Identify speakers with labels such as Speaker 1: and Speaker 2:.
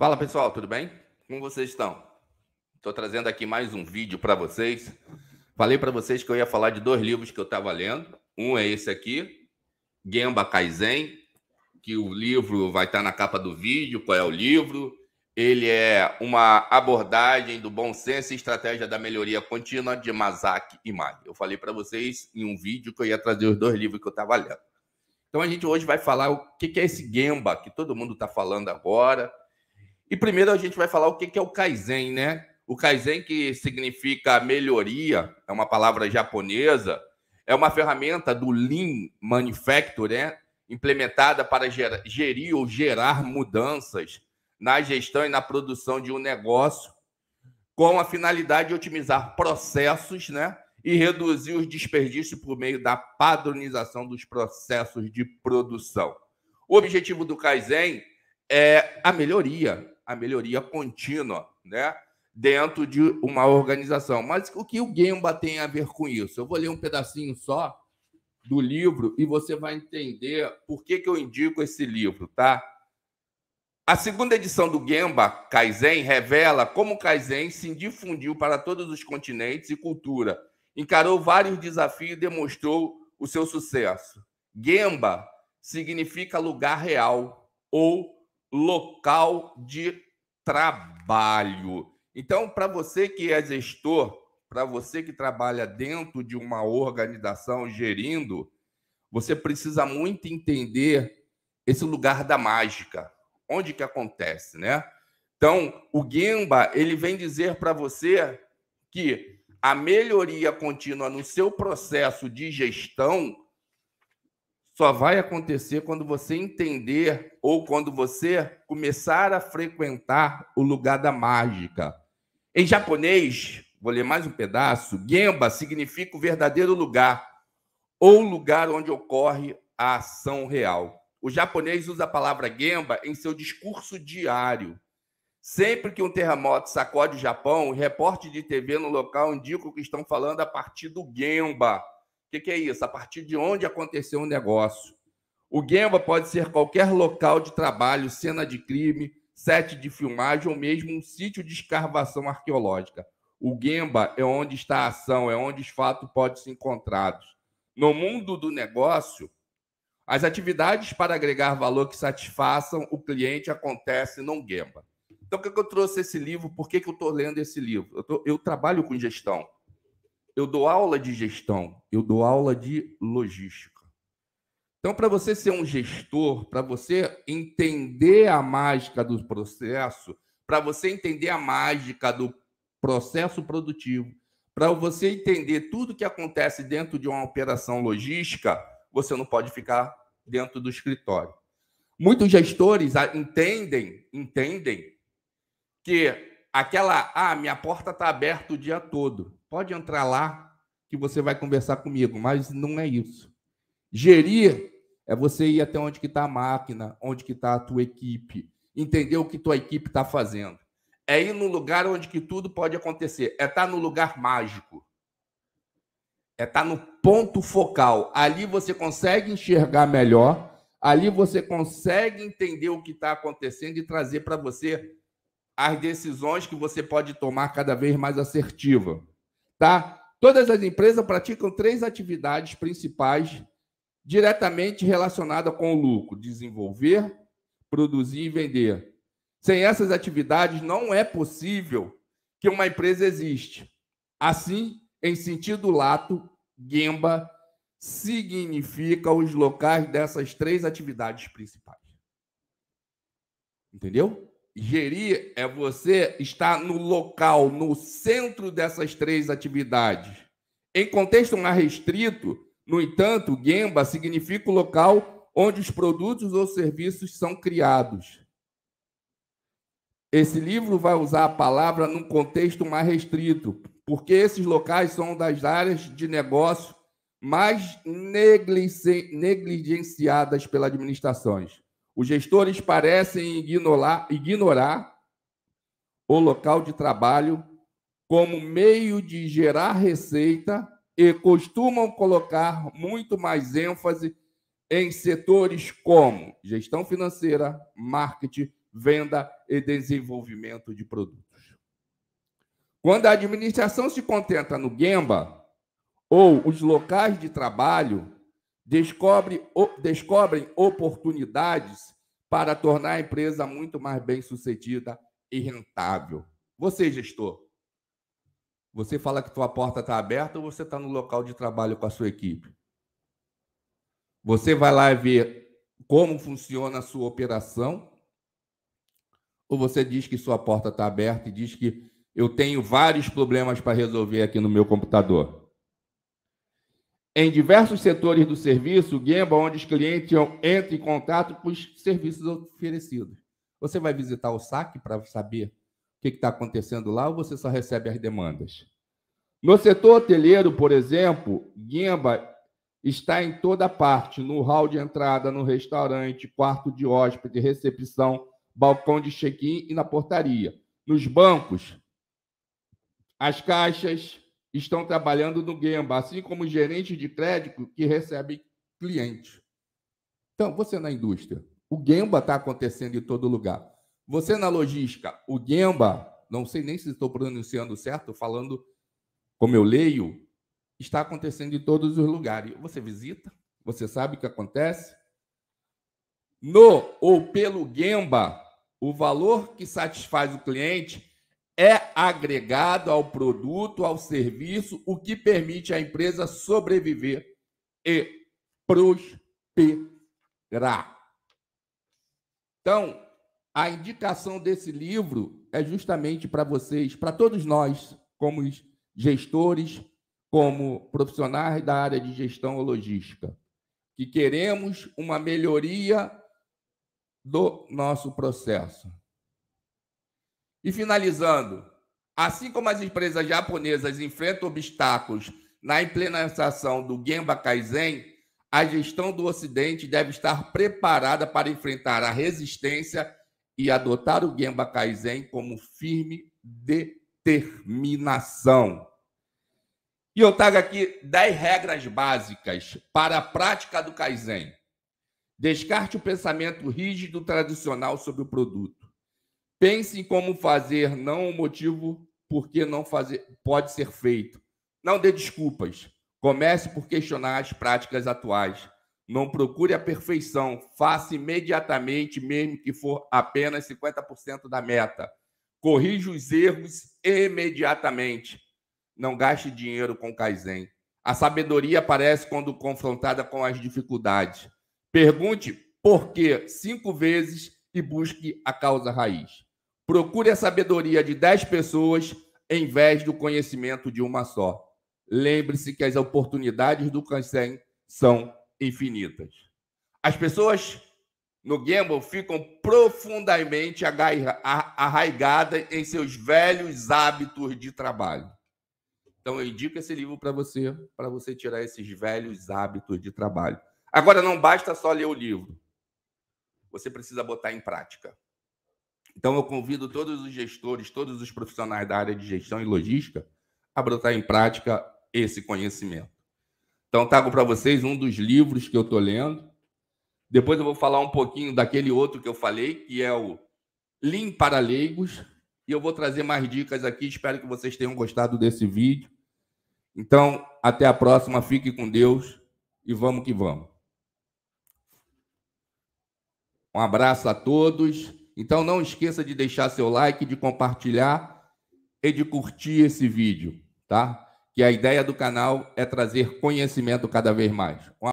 Speaker 1: Fala pessoal, tudo bem? Como vocês estão? Estou trazendo aqui mais um vídeo para vocês. Falei para vocês que eu ia falar de dois livros que eu estava lendo. Um é esse aqui, Gemba Kaizen, que o livro vai estar tá na capa do vídeo, qual é o livro. Ele é uma abordagem do bom senso e estratégia da melhoria contínua de Masaki e Mai. Eu falei para vocês em um vídeo que eu ia trazer os dois livros que eu estava lendo. Então a gente hoje vai falar o que é esse Gemba que todo mundo está falando agora, e primeiro a gente vai falar o que é o Kaizen, né? O Kaizen, que significa melhoria, é uma palavra japonesa, é uma ferramenta do Lean Manufacturer, né? implementada para gerir ou gerar mudanças na gestão e na produção de um negócio, com a finalidade de otimizar processos né? e reduzir os desperdícios por meio da padronização dos processos de produção. O objetivo do Kaizen é a melhoria, a melhoria contínua, né? Dentro de uma organização. Mas o que o Gemba tem a ver com isso? Eu vou ler um pedacinho só do livro e você vai entender por que, que eu indico esse livro, tá? A segunda edição do Gemba Kaizen revela como o Kaizen se difundiu para todos os continentes e cultura, encarou vários desafios e demonstrou o seu sucesso. Gemba significa lugar real ou local de trabalho. Então, para você que é gestor, para você que trabalha dentro de uma organização gerindo, você precisa muito entender esse lugar da mágica, onde que acontece, né? Então, o guimba ele vem dizer para você que a melhoria contínua no seu processo de gestão só vai acontecer quando você entender ou quando você começar a frequentar o lugar da mágica. Em japonês, vou ler mais um pedaço, Gemba significa o verdadeiro lugar ou lugar onde ocorre a ação real. O japonês usa a palavra Gemba em seu discurso diário. Sempre que um terremoto sacode o Japão, o repórter de TV no local indica o que estão falando a partir do Gemba que, que é isso? A partir de onde aconteceu um negócio. O Gemba pode ser qualquer local de trabalho, cena de crime, sete de filmagem ou mesmo um sítio de escarvação arqueológica. O Gemba é onde está a ação, é onde os fatos podem ser encontrados. No mundo do negócio, as atividades para agregar valor que satisfaçam o cliente acontecem no Gemba. Então, por que eu trouxe esse livro? Por que eu estou lendo esse livro? Eu, tô, eu trabalho com gestão eu dou aula de gestão, eu dou aula de logística. Então, para você ser um gestor, para você entender a mágica do processo, para você entender a mágica do processo produtivo, para você entender tudo que acontece dentro de uma operação logística, você não pode ficar dentro do escritório. Muitos gestores entendem, entendem que aquela, ah, minha porta está aberta o dia todo. Pode entrar lá que você vai conversar comigo, mas não é isso. Gerir é você ir até onde que está a máquina, onde que está a tua equipe, entender o que tua equipe está fazendo. É ir no lugar onde que tudo pode acontecer. É estar tá no lugar mágico. É estar tá no ponto focal. Ali você consegue enxergar melhor. Ali você consegue entender o que está acontecendo e trazer para você as decisões que você pode tomar cada vez mais assertiva. Tá? Todas as empresas praticam três atividades principais diretamente relacionadas com o lucro: desenvolver, produzir e vender. Sem essas atividades, não é possível que uma empresa existe. Assim, em sentido lato, Gemba significa os locais dessas três atividades principais. Entendeu? Gerir é você estar no local, no centro dessas três atividades. Em contexto mais restrito, no entanto, Gemba significa o local onde os produtos ou serviços são criados. Esse livro vai usar a palavra num contexto mais restrito, porque esses locais são das áreas de negócio mais negligenciadas pelas administrações. Os gestores parecem ignorar, ignorar o local de trabalho como meio de gerar receita e costumam colocar muito mais ênfase em setores como gestão financeira, marketing, venda e desenvolvimento de produtos. Quando a administração se contenta no Gemba ou os locais de trabalho descobre, descobrem oportunidades para tornar a empresa muito mais bem-sucedida e rentável. Você, gestor, você fala que sua porta está aberta ou você está no local de trabalho com a sua equipe? Você vai lá ver como funciona a sua operação? Ou você diz que sua porta está aberta e diz que eu tenho vários problemas para resolver aqui no meu computador? em diversos setores do serviço, Gemba, onde os clientes entram em contato com os serviços oferecidos. Você vai visitar o SAC para saber o que está acontecendo lá ou você só recebe as demandas? No setor hoteleiro, por exemplo, Gemba está em toda parte, no hall de entrada, no restaurante, quarto de hóspede, recepção, balcão de check-in e na portaria. Nos bancos, as caixas, estão trabalhando no Gemba, assim como gerente de crédito que recebe cliente Então, você na indústria, o Gemba está acontecendo em todo lugar. Você na logística, o Gemba, não sei nem se estou pronunciando certo, falando como eu leio, está acontecendo em todos os lugares. Você visita, você sabe o que acontece. No ou pelo Gemba, o valor que satisfaz o cliente é agregado ao produto, ao serviço, o que permite à empresa sobreviver e prosperar. Então, a indicação desse livro é justamente para vocês, para todos nós, como gestores, como profissionais da área de gestão logística, que queremos uma melhoria do nosso processo. E finalizando, assim como as empresas japonesas enfrentam obstáculos na implementação do Gemba Kaizen, a gestão do Ocidente deve estar preparada para enfrentar a resistência e adotar o Gemba Kaizen como firme determinação. E eu trago aqui 10 regras básicas para a prática do Kaizen. Descarte o pensamento rígido tradicional sobre o produto. Pense em como fazer, não o motivo por que não fazer pode ser feito. Não dê desculpas. Comece por questionar as práticas atuais. Não procure a perfeição. Faça imediatamente, mesmo que for apenas 50% da meta. Corrija os erros imediatamente. Não gaste dinheiro com Kaizen. A sabedoria aparece quando confrontada com as dificuldades. Pergunte por que cinco vezes e busque a causa raiz. Procure a sabedoria de dez pessoas em vez do conhecimento de uma só. Lembre-se que as oportunidades do Kansen são infinitas. As pessoas no Gamble ficam profundamente arraigadas em seus velhos hábitos de trabalho. Então eu indico esse livro para você, para você tirar esses velhos hábitos de trabalho. Agora não basta só ler o livro. Você precisa botar em prática. Então, eu convido todos os gestores, todos os profissionais da área de gestão e logística a botar em prática esse conhecimento. Então, trago para vocês um dos livros que eu estou lendo. Depois eu vou falar um pouquinho daquele outro que eu falei, que é o Lean para Leigos. E eu vou trazer mais dicas aqui. Espero que vocês tenham gostado desse vídeo. Então, até a próxima. Fique com Deus e vamos que vamos. Um abraço a todos. Então não esqueça de deixar seu like, de compartilhar e de curtir esse vídeo, tá? Que a ideia do canal é trazer conhecimento cada vez mais. Um